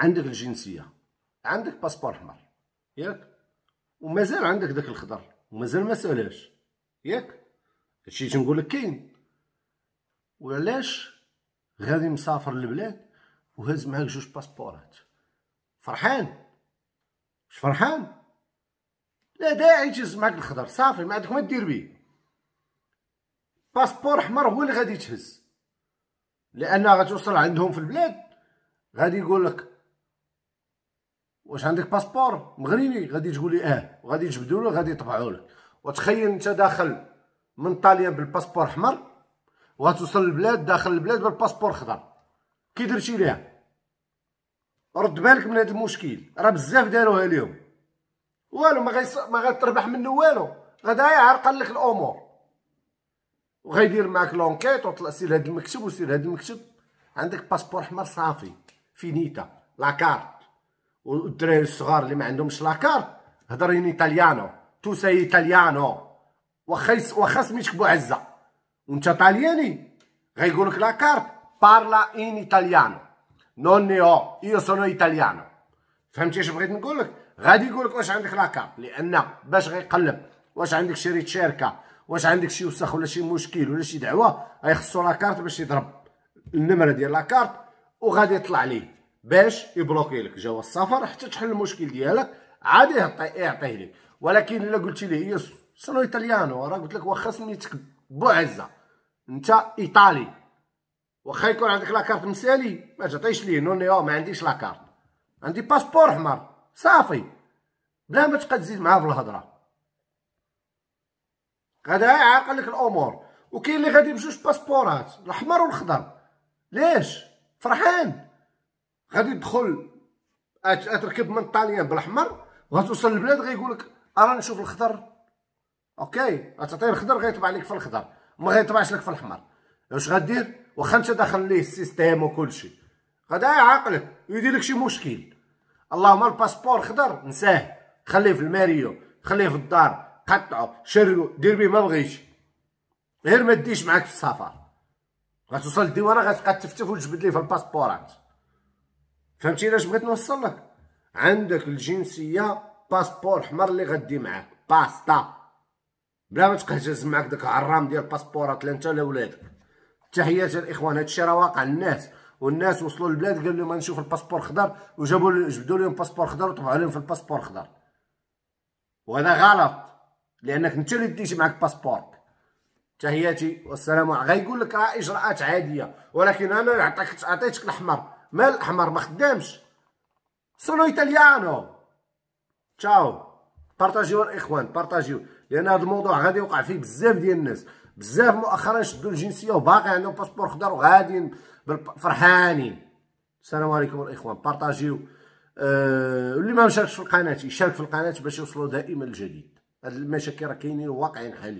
عندك الجنسيه عندك باسبور احمر ياك ومازال عندك داك الخضر ومازال ما سالاش ياك هادشي تنقول لك كاين وعلاش غادي مسافر للبلاد وهز معاك جوج باسبورات فرحان واش فرحان لا داعي تهز معاك الخضر صافي ما عندك ما دير بيه باسبور احمر هو اللي غادي تهز لان غتوصل عندهم في البلاد غادي يقول لك واش عندك باسبور مغربي غادي تقول لي اه وغادي يجبدوا له غادي يطبعوا لك وتخيل انت داخل من طاليان بالباسبور احمر وغتوصل للبلاد داخل البلاد بالباسبور خضر كي درتي ليها رد بالك من هذا المشكل راه بزاف داروها اليوم والو ما غيص... ما غتربح منه والو غدا يعرقل لك الامور وغيدير معاك لونكيت وطلع سير هذا المكتب وسير هذا المكتب عندك باسبور احمر صافي فينيتا لاكارت والدراري الصغار اللي ما عندهمش لاكار هضرين ايطاليانو تو ساي ايطاليانو واخا واخا سميتك بوعزه وانت طالياني غيقولك لاكارت بارلا ان ايطاليانو نون نيو ايو سونو ايطاليانو فهمتي اش بغيت نقولك غادي يقولك واش عندك لاكارت لان باش غيقلب واش عندك شريط شركه واش عندك شي وسخ ولا شي مشكل ولا شي دعوه غيخصو لاكارت باش يضرب النمره ديال لاكارت وغادي يطلع ليه باش يبلوكي لك جواز السفر حتى تحل المشكل ديالك عاد يعطيه لك ولكن الا قلتي ليه يس سنو ايطاليانو راه قلت لك واخا سميتك بوعزه انت ايطالي واخا يكون عندك لاكارت مسالي ما تعطيش ليه نوني ما عنديش لاكارت عندي باسبور حمر صافي بلا ما تبقى تزيد معاه في الهضره هذا يعرقل لك الامور وكاين اللي غادي بجوج باسبورات الاحمر والخضر ليش فرحان غادي تدخل تركب من طاليان بالاحمر وغتوصل للبلاد غيقول لك انا نشوف الخضر اوكي غتعطيه الخضر غيطبع لك في الخضر ما غيطبعش لك في الاحمر واش غدير واخا انت داخل ليه السيستيم وكلشي غدا يعاقلك ويدير لك شي مشكل اللهم الباسبور خضر نساه خليه في الماريو خليه في الدار قطعو شرو دير بيه ما بغيتش غير ما ديش معاك في السفر غتوصل للديوانه غتبقى تفتف وتجبد ليه في الباسبورات فهمتي علاش بغيت نوصل لك عندك الجنسيه باسبور حمر اللي غدي معاك باستا بلا ما تقهجز معاك داك العرام ديال الباسبورات لا انت لا ولادك تحيات الاخوان هادشي راه واقع الناس والناس وصلوا للبلاد قال لهم نشوف الباسبور خضر وجابوا جبدوا لهم باسبور خضر وطبعوا لهم في الباسبور خضر وهذا غلط لانك انت اللي ديتي معاك باسبورك تحياتي والسلام غيقول لك راه اجراءات عاديه ولكن انا عطيتك عطيتك الاحمر مال احمر ما خدامش سونو ايطاليانو تشاو بارطاجيو الاخوان بارطاجيو لان هذا الموضوع غادي يوقع فيه بزاف ديال الناس بزاف مؤخرا شدوا الجنسيه وباقي عندهم باسبور خضر وغاديين فرحانين السلام عليكم الاخوان بارطاجيو أه اللي ما مشاركش في القناه يشارك في القناه باش يوصلوا دائما الجديد هاد المشاكل راه كاينين واقعين حاليا